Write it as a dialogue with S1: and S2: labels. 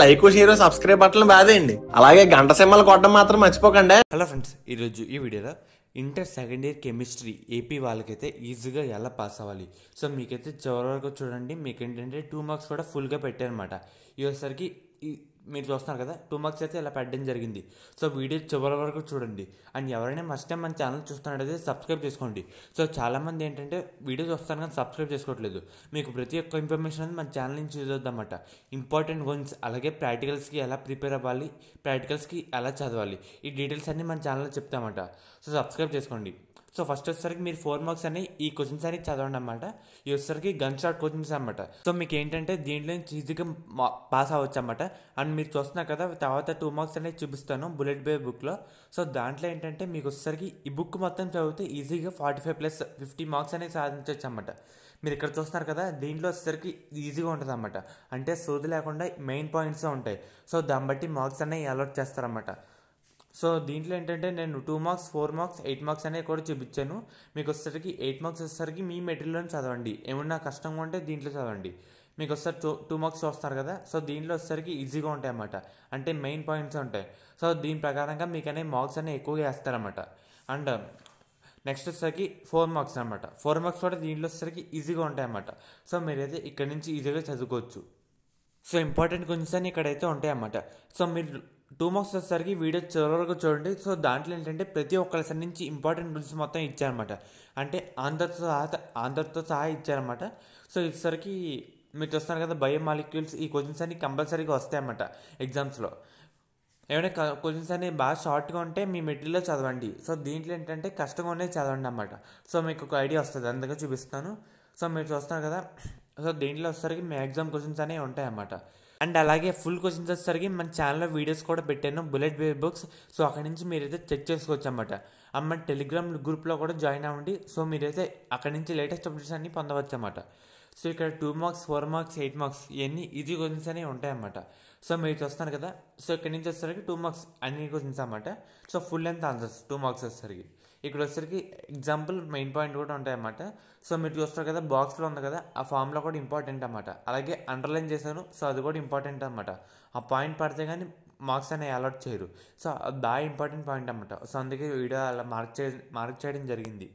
S1: like share subscribe button బాధేయండి అలాగే గంట సింహలు కొట్టడం మాత్రం మర్చిపోకండి హలో ఫ్రెండ్స్ ఈరోజు ఈ వీడియోలో inter second year chemistry AP వాళ్ళకైతే ఈజీగా ఎలా పాస్ అవ్వాలి సో మీకైతే చివరి వరకు చూడండి మీకు ఏంటంటే టూ మార్క్స్ కూడా ఫుల్గా పెట్టారనమాట ఈసారికి మీరు చూస్తున్నారు కదా టూ మార్క్స్ అయితే ఇలా పెట్టడం జరిగింది సో వీడియో చివరి వరకు చూడండి అండ్ ఎవరైనా ఫస్ట్ టైం మన ఛానల్ చూస్తున్నట్టయితే సబ్స్క్రైబ్ చేసుకోండి సో చాలామంది ఏంటంటే వీడియో చూస్తాను కానీ సబ్స్క్రైబ్ చేసుకోవట్లేదు మీకు ప్రతి ఒక్క ఇన్ఫర్మేషన్ అనేది మన ఛానల్ నుంచి చూద్దామన్నమాట ఇంపార్టెంట్ గోన్స్ అలాగే ప్రాక్టికల్స్కి ఎలా ప్రిపేర్ అవ్వాలి ప్రాక్టికల్స్కి ఎలా చదవాలి ఈ డీటెయిల్స్ అన్నీ మన ఛానల్లో చెప్తామట సో సబ్స్క్రైబ్ చేసుకోండి సో ఫస్ట్ వచ్చేసరికి మీరు ఫోర్ మార్క్స్ అని ఈ క్వశ్చన్స్ అని చదవండి అనమాట ఈ వచ్చేసరికి గన్ షాట్ క్వశ్చన్స్ అనమాట సో మీకు ఏంటంటే దీంట్లో ఈజీగా పాస్ అవ్వచ్చు అనమాట అండ్ మీరు చూస్తున్నారు కదా తర్వాత టూ మార్క్స్ అనేది చూపిస్తాను బుల్లెట్ బే బుక్లో సో దాంట్లో ఏంటంటే మీకు వచ్చేసరికి ఈ బుక్ మొత్తం చదివితే ఈజీగా forty five plus fifty marks అనేది సాధించవచ్చు అనమాట మీరు ఇక్కడ చూస్తున్నారు కదా దీంట్లో వచ్చేసరికి ఈజీగా ఉంటుంది అనమాట అంటే సోది లేకుండా మెయిన్ పాయింట్స్ ఉంటాయి సో దాన్ని బట్టి మార్క్స్ అనేవి అలర్ట్ చేస్తారన్నమాట సో దీంట్లో ఏంటంటే నేను two marks four marks eight marks అనేవి కూడా చూపించాను మీకు వచ్చేసరికి ఎయిట్ మార్క్స్ వచ్చేసరికి మీ మెటీరియల్లో చదవండి ఏమన్నా కష్టంగా ఉంటే దీంట్లో చదవండి మీకు ఒకసారి టూ టూ మార్క్స్ వస్తారు కదా సో దీనిలో వచ్చేసరికి ఈజీగా ఉంటాయి అన్నమాట అంటే మెయిన్ పాయింట్స్ ఉంటాయి సో దీని ప్రకారంగా మీకు అనే మార్క్స్ అనేవి ఎక్కువగా వేస్తారన్నమాట అండ్ నెక్స్ట్ వచ్చేసరికి ఫోర్ మార్క్స్ అనమాట ఫోర్ మార్క్స్ కూడా దీంట్లో వచ్చేసరికి ఈజీగా ఉంటాయి అన్నమాట సో మీరైతే ఇక్కడ నుంచి ఈజీగా చదువుకోవచ్చు సో ఇంపార్టెంట్ క్వశ్చన్స్ అని ఇక్కడైతే ఉంటాయి అన్నమాట సో మీరు టూ మార్క్స్ వచ్చేసరికి వీడియో చివరకు చూడండి సో దాంట్లో ఏంటంటే ప్రతి ఒక్కరి సైడ్ నుంచి ఇంపార్టెంట్ రూల్స్ మొత్తం ఇచ్చారనమాట అంటే ఆంధ్రతో సహా ఆంధ్రతో సహా ఇచ్చారనమాట సో ఇచ్చేసరికి మీరు చూస్తున్నారు కదా బయో మాలిక్యూల్స్ ఈ క్వశ్చన్స్ అన్ని కంపల్సరీగా వస్తాయన్నమాట ఎగ్జామ్స్లో ఏమైనా క్వశ్చన్స్ అన్ని బాగా షార్ట్గా ఉంటే మీ మెటీరియల్లో చదవండి సో దీంట్లో ఏంటంటే కష్టంగానే చదవండి అన్నమాట సో మీకు ఒక ఐడియా వస్తుంది అందుకే చూపిస్తాను సో మీరు చూస్తున్నారు కదా సో దేంట్లో వచ్చేసరికి మ్యాక్సిమం క్వశ్చన్స్ అనేవి ఉంటాయన్నమాట అండ్ అలాగే ఫుల్ క్వశ్చన్స్ వచ్చేసరికి మన ఛానల్లో వీడియోస్ కూడా పెట్టాను బుల్లెట్ బే బుక్స్ సో అక్కడి నుంచి మీరైతే చెక్ చేసుకోవచ్చు అనమాట అమ్మ టెలిగ్రామ్ గ్రూప్లో కూడా జాయిన్ అవ్వండి సో మీరైతే అక్కడి నుంచి లేటెస్ట్ అప్డేట్స్ అన్ని పొందవచ్చు అన్నమాట సో ఇక్కడ two marks four marks eight marks ఇవన్నీ ఈజీ క్వశ్చన్స్ అనేవి ఉంటాయన్నమాట సో మీరు చూస్తున్నారు కదా సో ఇక్కడ నుంచి వచ్చేసరికి టూ మార్క్స్ అన్ని క్వశ్చన్స్ అనమాట so full length answers two marks వచ్చేసరికి ఇక్కడ వచ్చేసరికి ఎగ్జాంపుల్ మెయిన్ పాయింట్ కూడా ఉంటాయన్నమాట సో మీరు చూస్తారు కదా బాక్స్లో ఉంది కదా ఆ ఫామ్లో కూడా ఇంపార్టెంట్ అనమాట అలాగే అండర్లైన్ చేశాను సో అది కూడా ఇంపార్టెంట్ అనమాట ఆ పాయింట్ పడితే కానీ మార్క్స్ అనేవి అలాట్ చేయరు సో బాగా ఇంపార్టెంట్ పాయింట్ అనమాట సో అందుకే వీడియో అలా మార్క్ చే మార్క్ చేయడం జరిగింది